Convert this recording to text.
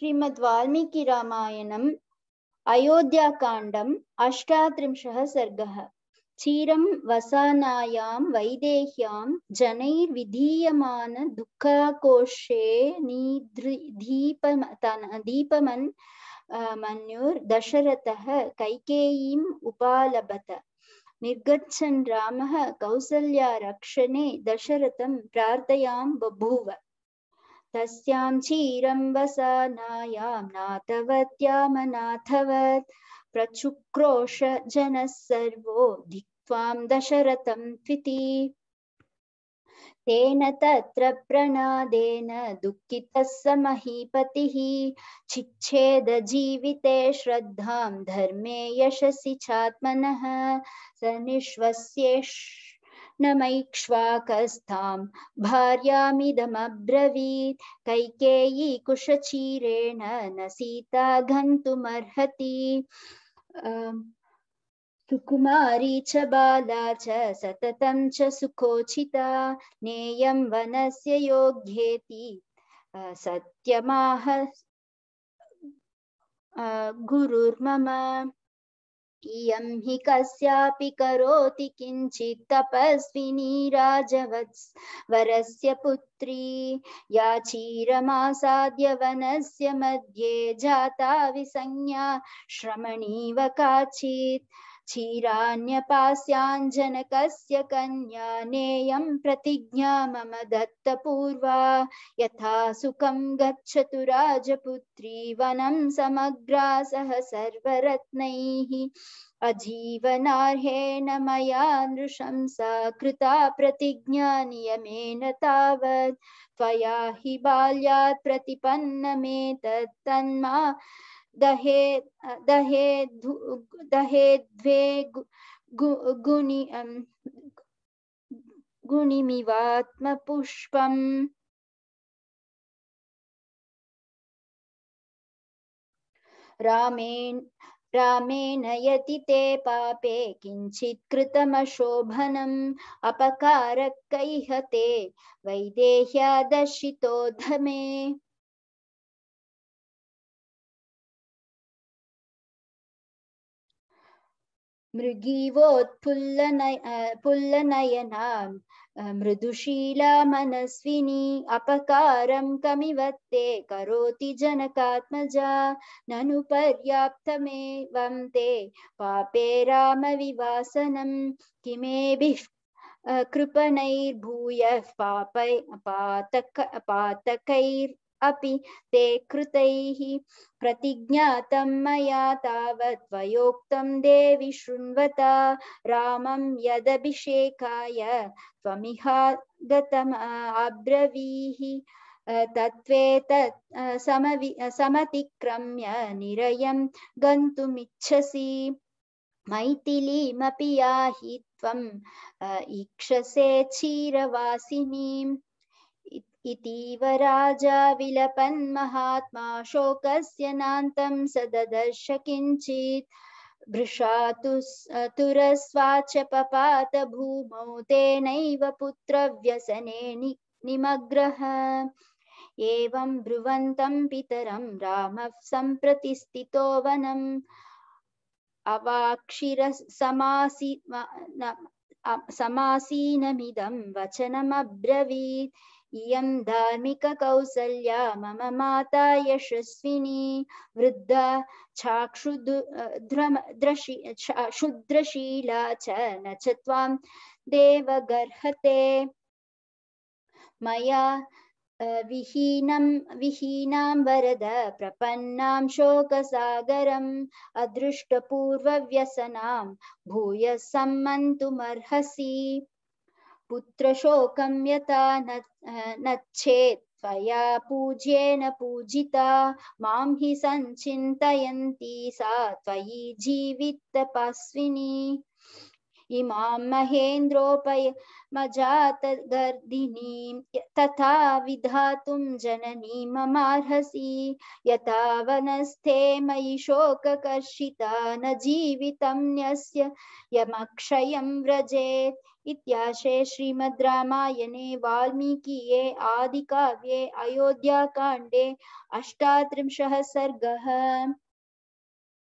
श्रीमद् वाल्मीकि रामायणम् अयोध्याकाण्डम् अष्टात्रिंशः सर्गः क्षीरं वसानायां वैदेह्यां जनैर्विधीयमान दुःखाकोशे निधीपम दीपमन् मन्युर्दशरथः कैकेयीम् उपालभत निर्गच्छन् रामः कौसल्यारक्षणे दशरथं प्रार्थयां बभूव तस्यां क्षीरम्बसानायां नाथवत्यामनाथवत् प्रचुक्रोश जनः सर्वो धिक्त्वां दशरथं त्विति तेन तत्र प्रणादेन दुःखितः स महीपतिः जीविते श्रद्धां धर्मे यशसि चात्मनः स निःश्वस्येष् नमैक्ष्वाकस्तां भार्यामिदमब्रवीत् कैकेयी कुशचीरेण न सीता गन्तुमर्हति अं, सुकुमारी च बाला च सततं च सुखोचिता नेयं वनस्य योग्येति सत्यमाह गुरुर्मम इयं हि कस्यापि करोति किञ्चित् तपस्विनी राजवत्स वरस्य पुत्री या क्षीरमासाद्य वनस्य मध्ये जाता विसंज्ञा श्रमणीव काचित् क्षीराण्यपास्याञ्जनकस्य कन्या ने प्रतिज्ञा मम दत्तपूर्वा यथा सुखम गच्छतु राजपुत्री वनम समग्रा सह सर्वरत्न अजीवनार्हेण मैया नृशंसा कृता प्रतिज्ञा नियमेन हि बाल्या प्रतिपन्न में तन्मा दहे दहे दहे द्वे गुणि अं, गुणिमिवात्मपुष्पम् रामेण यति ते पापे किञ्चित् कृतमशोभनम् कैहते ते मृगीवोत्फुल्लनय मृदुशीला मनस्विनी अपकारं कमिवत्ते करोति जनकात्मजा ननु पर्याप्तमेवं ते पापे रामविवासनं किमेभिः कृपणैर्भूयः पापै पातक पातकैर् अपि ते कृतैः प्रतिज्ञातं मया तावद्वयोक्तं देवि शृण्वत रामं यदभिषेकाय त्वमिहागतम् आब्रवीः तत्त्वेतत् समवि समतिक्रम्य निरयं गन्तुमिच्छसि मैथिलीमपि याहि त्वम् ईक्षसे क्षीरवासिनीम् इतीव राजा विलपन्महात्मा शोकस्य नान्तं सददर्श किञ्चित् भृशा तु तुरस्वाच पपात भूमौ तेनैव पुत्रव्यसने नि एवं ब्रुवन्तं पितरं रामः सम्प्रति स्थितो वनम् अवाक्षिरसमासी समासीनमिदं वचनमब्रवीत् इयं धार्मिककौसल्या मम माता यशस्विनी वृद्धा क्षुद्रशीला च न च त्वां देवगर्हते मया विहीनं विहीनां वरद प्रपन्नां शोकसागरम् अदृष्टपूर्वव्यसनां भूय सम्मन्तुमर्हसि पुत्रशोकं यथा न नच्छेत् त्वया पूज्येन पूजिता मां हि सञ्चिन्तयन्ती सा त्वयि जीवितपस्विनी इमां गर्दिनी तथा विधातुं जननी ममार्हसि यथा वनस्थे मयि शोककर्षिता न जीवितं न्यस्य यमक्षयं व्रजेत् इत्याशे श्रीमद् रामायणे वाल्मीकिये आदिकाव्ये अयोध्याकाण्डे अष्टात्रिंशः सर्गः